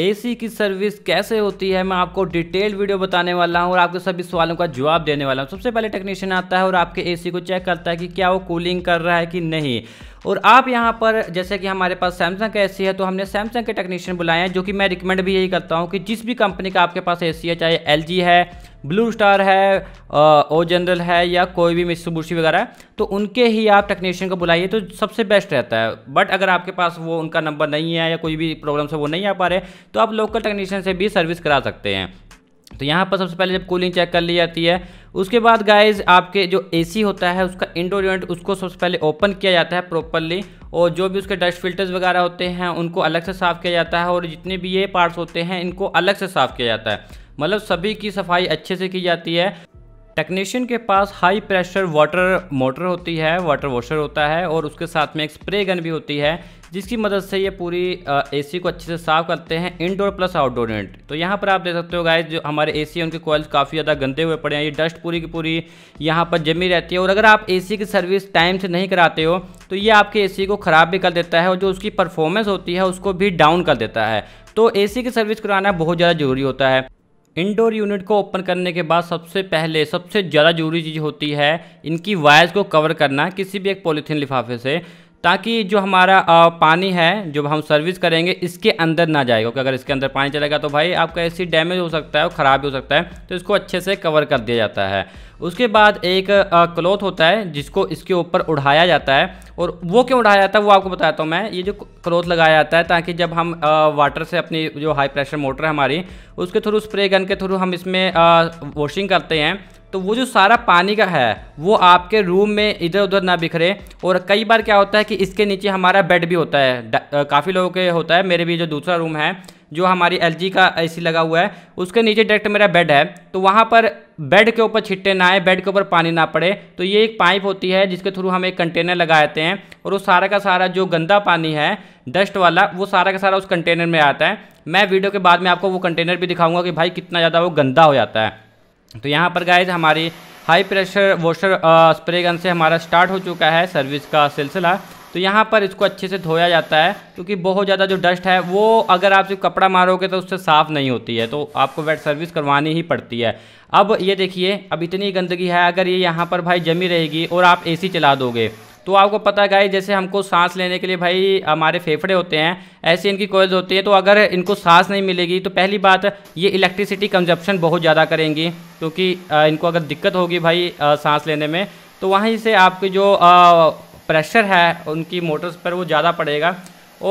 AC की service कैसे होती है मैं आपको डिटेल वीडियो बताने वाला हूँ और आपके सभी सवालों का जवाब देने वाला हूँ सबसे पहले टेक्नीशियन आता है और आपके एसी को चेक करता है कि क्या वो कूलिंग कर रहा है कि नहीं और आप यहाँ पर जैसे कि हमारे पास सैमसंग का एसी है तो हमने सैमसंग के टेक्नीशियन बुलाए हैं जो कि मैं रिकमेंड भी यही करता हूँ कि जिस भी कंपनी का आपके पास ए है चाहे एल है ब्लू स्टार है ओ जनरल है या कोई भी मिसुबूशी वगैरह है तो उनके ही आप टेक्नीशियन को बुलाइए तो सबसे बेस्ट रहता है बट अगर आपके पास वो उनका नंबर नहीं है या कोई भी प्रॉब्लम से वो नहीं आ पा रहे तो आप लोकल टेक्नीशियन से भी सर्विस करा सकते हैं तो यहाँ पर सबसे पहले जब कूलिंग चेक कर ली जाती है उसके बाद गाइज आपके जो एसी होता है उसका इंडोर यूनिट उसको सबसे पहले ओपन किया जाता है प्रॉपरली और जो भी उसके डस्ट फिल्टर्स वगैरह होते हैं उनको अलग से साफ़ किया जाता है और जितने भी ये पार्ट्स होते हैं इनको अलग से साफ़ किया जाता है मतलब सभी की सफाई अच्छे से की जाती है टेक्नीशियन के पास हाई प्रेशर वाटर मोटर होती है वाटर वॉशर होता है और उसके साथ में एक स्प्रे गन भी होती है जिसकी मदद से ये पूरी एसी को अच्छे से साफ़ करते हैं इनडोर प्लस आउटडोर नेट तो यहाँ पर आप देख सकते हो गाइज जो हमारे ए सी उनके कॉल्स काफ़ी ज़्यादा गंदे हुए पड़े हैं ये डस्ट पूरी की पूरी यहाँ पर जमी रहती है और अगर आप ए सी की सर्विस टाइम से नहीं कराते हो तो ये आपके ए को ख़राब भी कर देता है और जो उसकी परफॉर्मेंस होती है उसको भी डाउन कर देता है तो ए की सर्विस कराना बहुत ज़्यादा ज़रूरी होता है इंडोर यूनिट को ओपन करने के बाद सबसे पहले सबसे ज़्यादा ज़रूरी चीज़ होती है इनकी वायर्स को कवर करना किसी भी एक पॉलीथीन लिफाफे से ताकि जो हमारा पानी है जो हम सर्विस करेंगे इसके अंदर ना जाएगा क्योंकि अगर इसके अंदर पानी चलेगा तो भाई आपका एसी डैमेज हो सकता है और ख़राब भी हो सकता है तो इसको अच्छे से कवर कर दिया जाता है उसके बाद एक क्लॉथ होता है जिसको इसके ऊपर उड़ाया जाता है और वो क्यों उड़ाया जाता है वो आपको बताता हूँ मैं ये जो क्लॉथ लगाया जाता है ताकि जब हम वाटर से अपनी जो हाई प्रेशर मोटर है हमारी उसके थ्रू स्प्रे गन के थ्रू हम इसमें वॉशिंग करते हैं तो वो जो सारा पानी का है वो आपके रूम में इधर उधर ना बिखरे और कई बार क्या होता है कि इसके नीचे हमारा बेड भी होता है काफ़ी लोगों के होता है मेरे भी जो दूसरा रूम है जो हमारी एल का ए लगा हुआ है उसके नीचे डायरेक्ट मेरा बेड है तो वहाँ पर बेड के ऊपर छिट्टे ना आए बेड के ऊपर पानी ना पड़े तो ये एक पाइप होती है जिसके थ्रू हम एक कंटेनर लगाते हैं और वो सारा का सारा जो गंदा पानी है डस्ट वाला वो सारा का सारा उस कंटेनर में आता है मैं वीडियो के बाद में आपको वो कंटेनर भी दिखाऊंगा कि भाई कितना ज़्यादा वो गंदा हो जाता है तो यहाँ पर गाइज हमारी high pressure washer spray gun से हमारा स्टार्ट हो चुका है सर्विस का सिलसिला तो यहाँ पर इसको अच्छे से धोया जाता है क्योंकि बहुत ज़्यादा जो डस्ट है वो अगर आप सिर्फ कपड़ा मारोगे तो उससे साफ़ नहीं होती है तो आपको वेट सर्विस करवानी ही पड़ती है अब ये देखिए अब इतनी गंदगी है अगर ये यहाँ पर भाई जमी रहेगी और आप एसी चला दोगे तो आपको पता है जैसे हमको सांस लेने के लिए भाई हमारे फेफड़े होते हैं ऐसे इनकी कोयल्स होती है तो अगर इनको सांस नहीं मिलेगी तो पहली बात ये इलेक्ट्रिसिटी कंजप्शन बहुत ज़्यादा करेंगी क्योंकि तो इनको अगर दिक्कत होगी भाई सांस लेने में तो वहीं से आपकी जो प्रेशर है उनकी मोटर्स पर वो ज़्यादा पड़ेगा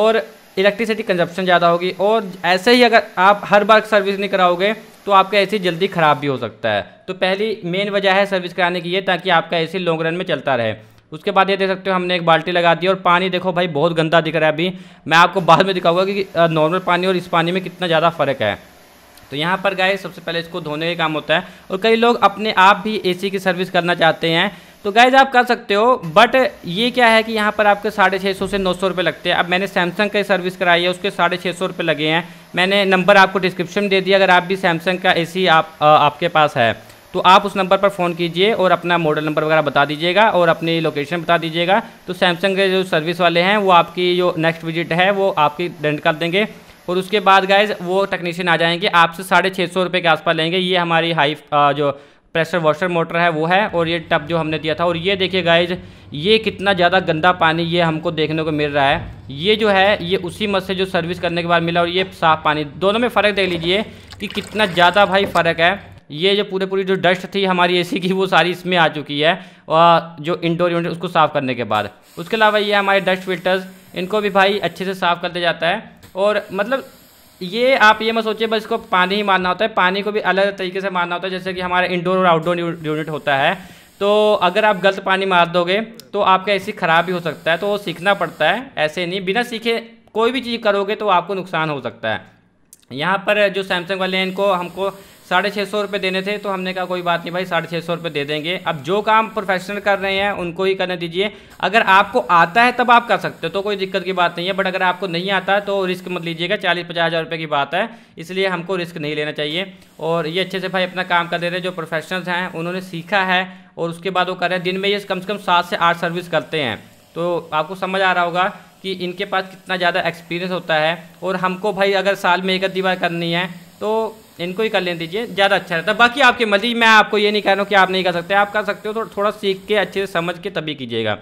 और इलेक्ट्रिसिटी कंजप्शन ज़्यादा होगी और ऐसे ही अगर आप हर बार सर्विस नहीं कराओगे तो आपका ए जल्दी ख़राब भी हो सकता है तो पहली मेन वजह है सर्विस कराने की ये ताकि आपका ए लॉन्ग रन में चलता रहे उसके बाद ये देख सकते हो हमने एक बाल्टी लगा दी और पानी देखो भाई बहुत गंदा दिख रहा है अभी मैं आपको बाद में दिखाऊंगा कि नॉर्मल पानी और इस पानी में कितना ज़्यादा फ़र्क है तो यहाँ पर गाय सबसे पहले इसको धोने का काम होता है और कई लोग अपने आप भी ए की सर्विस करना चाहते हैं तो गाइज आप कर सकते हो बट ये क्या है कि यहाँ पर आपके साढ़े छः सौ से नौ सौ रुपये लगते हैं अब मैंने सैमसंग का सर्विस कराई है उसके साढ़े छः सौ रुपये लगे हैं मैंने नंबर आपको डिस्क्रिप्शन दे दिया अगर आप भी सैमसंग का एसी आप आ, आपके पास है तो आप उस नंबर पर फ़ोन कीजिए और अपना मॉडल नंबर वगैरह बता दीजिएगा और अपनी लोकेशन बता दीजिएगा तो सैमसंग के जो सर्विस वाले हैं वो आपकी जो नेक्स्ट विजिट है वो आपकी डेंट कर देंगे और उसके बाद गाइज वो टेक्नीशियन आ जाएंगे आपसे साढ़े छः सौ रुपये के आसपास लेंगे ये हमारी हाई जो प्रेशर वॉशर मोटर है वो है और ये टब जो हमने दिया था और ये देखिए गाइज ये कितना ज़्यादा गंदा पानी ये हमको देखने को मिल रहा है ये जो है ये उसी मत से जो सर्विस करने के बाद मिला और ये साफ़ पानी दोनों में फ़र्क देख लीजिए कि कितना ज़्यादा भाई फ़र्क है ये जो पूरे पूरी जो डस्ट थी हमारी एसी की वो सारी इसमें आ चुकी है और जो इंडोर यूनिट उसको साफ़ करने के बाद उसके अलावा ये हमारे डस्ट फिल्टर्स इनको भी भाई अच्छे से साफ़ कर दिया जाता है और मतलब ये आप ये मत सोचिए बस इसको पानी ही मारना होता है पानी को भी अलग तरीके से मारना होता है जैसे कि हमारा इंडोर और आउटडोर यूनिट होता है तो अगर आप गलत पानी मार दोगे तो आपका ऐसी ख़राब भी हो सकता है तो वो सीखना पड़ता है ऐसे नहीं बिना सीखे कोई भी चीज़ करोगे तो आपको नुकसान हो सकता है यहाँ पर जो सैमसंग वाले हैं इनको हमको साढ़े छः सौ रुपये देने थे तो हमने कहा कोई बात नहीं भाई साढ़े छः सौ रुपये दे देंगे अब जो काम प्रोफेशनल कर रहे हैं उनको ही करने दीजिए अगर आपको आता है तब आप कर सकते हो तो कोई दिक्कत की बात नहीं है बट अगर आपको नहीं आता तो रिस्क मत लीजिएगा चालीस पचास हज़ार रुपये की बात है इसलिए हमको रिस्क नहीं लेना चाहिए और ये अच्छे से भाई अपना काम कर दे रहे हैं जो प्रोफेशनल्स हैं उन्होंने सीखा है और उसके बाद वो कर रहे हैं दिन में ये कम से कम सात से आठ सर्विस करते हैं तो आपको समझ आ रहा होगा कि इनके पास कितना ज़्यादा एक्सपीरियंस होता है और हमको भाई अगर साल में एक दीवार करनी है तो इनको ही कर लेने दीजिए ज़्यादा अच्छा रहता है बाकी आपके मर्जी मैं आपको ये नहीं कह रहा हूँ कि आप नहीं कर सकते आप कर सकते हो तो थोड़ा सीख के अच्छे से समझ के तभी कीजिएगा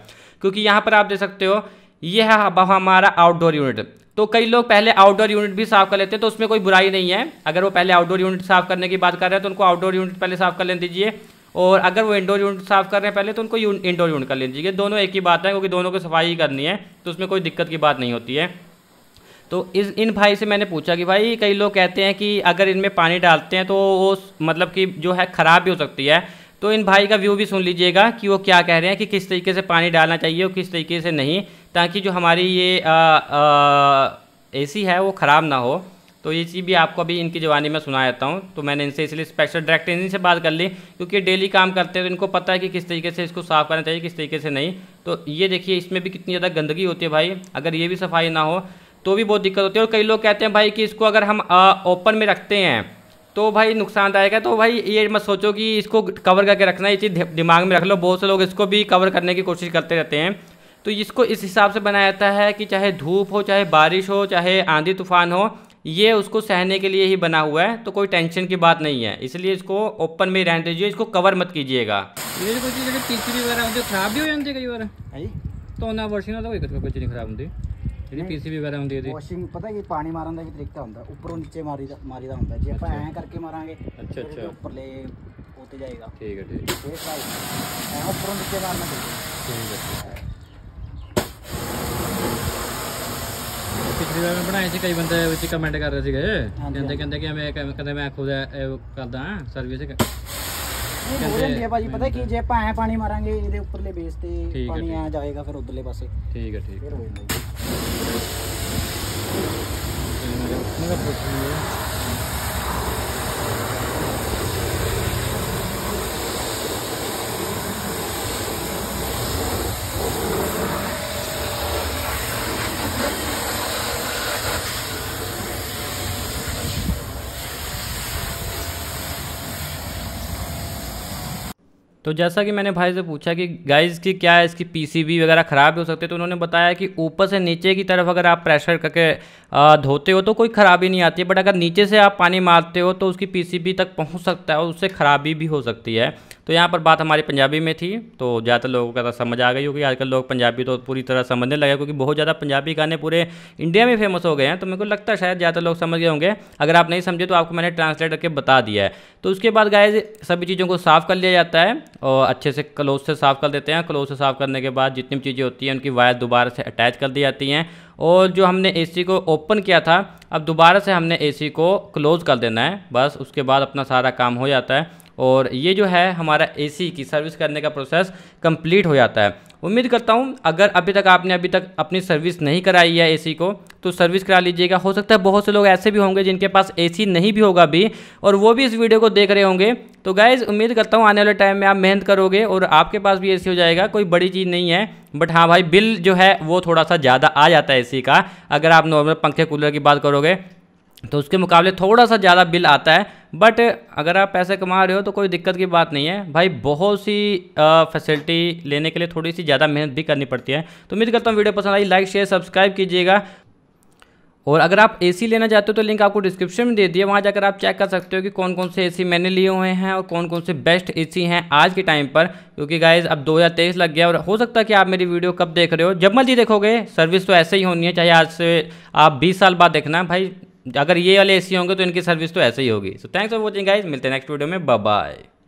क्योंकि यहाँ पर आप देख सकते हो ये है हमारा आउटडोर यूनिट तो कई लोग पहले आउटडोर यूनिट भी साफ कर लेते हैं तो उसमें कोई बुराई नहीं है अगर वो पहले आउटडोर यूनिट साफ करने की बात कर रहे हैं तो उनको आउटडोर यूनिट पहले साफ कर ले दीजिए और अगर वो इंडोर यूनिट साफ कर रहे हैं पहले तो उनको इंडोर यूनिट कर लीजिए दोनों एक ही बात है क्योंकि दोनों को सफाई करनी है तो उसमें कोई दिक्कत की बात नहीं होती है तो इस इन भाई से मैंने पूछा कि भाई कई लोग कहते हैं कि अगर इनमें पानी डालते हैं तो वो मतलब कि जो है ख़राब भी हो सकती है तो इन भाई का व्यू भी सुन लीजिएगा कि वो क्या कह रहे हैं कि किस तरीके से पानी डालना चाहिए और किस तरीके से नहीं ताकि जो हमारी ये ए सी है वो ख़राब ना हो तो ये चीज़ भी आपको अभी इनकी जवानी में सुना देता हूँ तो मैंने इनसे इसलिए स्पेशल डायरेक्ट से बात कर ली क्योंकि डेली काम करते हैं तो इनको पता है कि किस तरीके से इसको साफ़ करना चाहिए किस तरीके से नहीं तो ये देखिए इसमें भी कितनी ज़्यादा गंदगी होती है भाई अगर ये भी सफाई ना हो तो भी बहुत दिक्कत होती है और कई लोग कहते हैं भाई कि इसको अगर हम ओपन में रखते हैं तो भाई नुकसानदायक है तो भाई ये मत सोचो कि इसको कवर करके रखना ये चीज़ दिमाग में रख लो बहुत से लोग इसको भी कवर करने की कोशिश करते रहते हैं तो इसको इस हिसाब से बनाया जाता है कि चाहे धूप हो चाहे बारिश हो चाहे आंधी तूफान हो ये उसको सहने के लिए ही बना हुआ है तो कोई टेंशन की बात नहीं है इसलिए इसको ओपन में रहने दीजिए इसको कवर मत कीजिएगा तो खराब भी हो जाती कई बार तो ना वर्षी ना तो कुछ नहीं खराब होती ਇਹਦੀ ਵੀ ਵਗੈਰਾ ਹੁੰਦੀ ਇਹਦੀ ਵਾਸ਼ਿੰਗ ਪਤਾ ਕੀ ਪਾਣੀ ਮਾਰਨ ਦਾ ਵੀ ਤਰੀਕਾ ਹੁੰਦਾ ਉੱਪਰੋਂ ਨੀਚੇ ਮਾਰੀ ਦਾ ਮਾਰੀ ਦਾ ਹੁੰਦਾ ਜੇ ਆਪਾਂ ਐਂ ਕਰਕੇ ਮਾਰਾਂਗੇ ਅੱਛਾ ਅੱਛਾ ਉੱਪਰਲੇ ਉੱਤੇ ਜਾਏਗਾ ਠੀਕ ਹੈ ਠੀਕ ਇਹ ਸਾਈਡ ਐਂ ਉੱਪਰੋਂ ਨੀਚੇ ਮਾਰਨਾ ਠੀਕ ਹੈ ਪਿਛਲੀ ਵਾਰ ਮੈਂ ਬਣਾਏ ਸੀ ਕਈ ਬੰਦੇ ਵਿੱਚ ਕਮੈਂਟ ਕਰ ਰਹੇ ਸੀਗੇ ਕਹਿੰਦੇ ਕਹਿੰਦੇ ਕਿ ਮੈਂ ਕਹਿੰਦੇ ਮੈਂ ਖੁਦ ਕਰਦਾ ਸਰਵਿਸ ਇਹ ਹੈ ਭਾਜੀ ਪਤਾ ਕੀ ਜੇ ਆਪਾਂ ਐ ਪਾਣੀ ਮਾਰਾਂਗੇ ਇਹਦੇ ਉੱਪਰਲੇ ਬੇਸ ਤੇ ਪਾਣੀ ਆ ਜਾਏਗਾ ਫਿਰ ਉਧਰਲੇ ਪਾਸੇ ਠੀਕ ਹੈ ਠੀਕ ਹੈ 옛날에 생각보다 좋네요. तो जैसा कि मैंने भाई से पूछा कि गाइस की क्या है इसकी पीसीबी वगैरह ख़राब हो सकती है तो उन्होंने बताया कि ऊपर से नीचे की तरफ अगर आप प्रेशर करके धोते हो तो कोई ख़राबी नहीं आती है बट अगर नीचे से आप पानी मारते हो तो उसकी पीसीबी तक पहुँच सकता है और उससे ख़राबी भी हो सकती है तो यहाँ पर बात हमारी पंजाबी में थी तो ज़्यादातर लोगों का समझ आ गई होगी आजकल लोग पंजाबी तो पूरी तरह समझने लगे क्योंकि बहुत ज़्यादा पंजाबी गाने पूरे इंडिया में फेमस हो गए हैं तो मेरे को लगता है शायद ज़्यादातर लोग समझ गए होंगे अगर आप नहीं समझे तो आपको मैंने ट्रांसलेट करके बता दिया है तो उसके बाद गाय सभी चीज़ों को साफ़ कर लिया जाता है और अच्छे से क्लोज से साफ़ कर देते हैं क्लोज से साफ़ करने के बाद जितनी भी चीज़ें होती हैं उनकी वायर दोबारा से अटैच कर दी जाती हैं और जो हमने एसी को ओपन किया था अब दोबारा से हमने एसी को क्लोज़ कर देना है बस उसके बाद अपना सारा काम हो जाता है और ये जो है हमारा एसी की सर्विस करने का प्रोसेस कंप्लीट हो जाता है उम्मीद करता हूँ अगर अभी तक आपने अभी तक अपनी सर्विस नहीं कराई है एसी को तो सर्विस करा लीजिएगा हो सकता है बहुत से लोग ऐसे भी होंगे जिनके पास एसी नहीं भी होगा अभी और वो भी इस वीडियो को देख रहे होंगे तो गाइज़ उम्मीद करता हूँ आने वाले टाइम में आप मेहनत करोगे और आपके पास भी ए हो जाएगा कोई बड़ी चीज़ नहीं है बट हाँ भाई बिल जो है वो थोड़ा सा ज़्यादा आ जाता है ए का अगर आप नॉर्मल पंखे कूलर की बात करोगे तो उसके मुकाबले थोड़ा सा ज़्यादा बिल आता है बट अगर आप पैसे कमा रहे हो तो कोई दिक्कत की बात नहीं है भाई बहुत सी फैसिलिटी लेने के लिए थोड़ी सी ज़्यादा मेहनत भी करनी पड़ती है तो उम्मीद करता हूँ वीडियो पसंद आई लाइक शेयर सब्सक्राइब कीजिएगा और अगर आप एसी लेना चाहते हो तो लिंक आपको डिस्क्रिप्शन में दे दिया वहाँ जाकर आप चेक कर सकते हो कि कौन कौन से एसी मैंने लिए हुए हैं और कौन कौन से बेस्ट एसी हैं आज के टाइम पर क्योंकि गाइज अब 2023 लग गया और हो सकता है कि आप मेरी वीडियो कब देख रहे हो जब मर्जी देखोगे सर्विस तो ऐसे ही होनी है चाहे आज से आप बीस साल बाद देखना भाई अगर ये वाले ए होंगे तो इनकी सर्विस तो ऐसे ही होगी so thanks for watching guys मिलते हैं नेक्स्ट वीडियो में बाय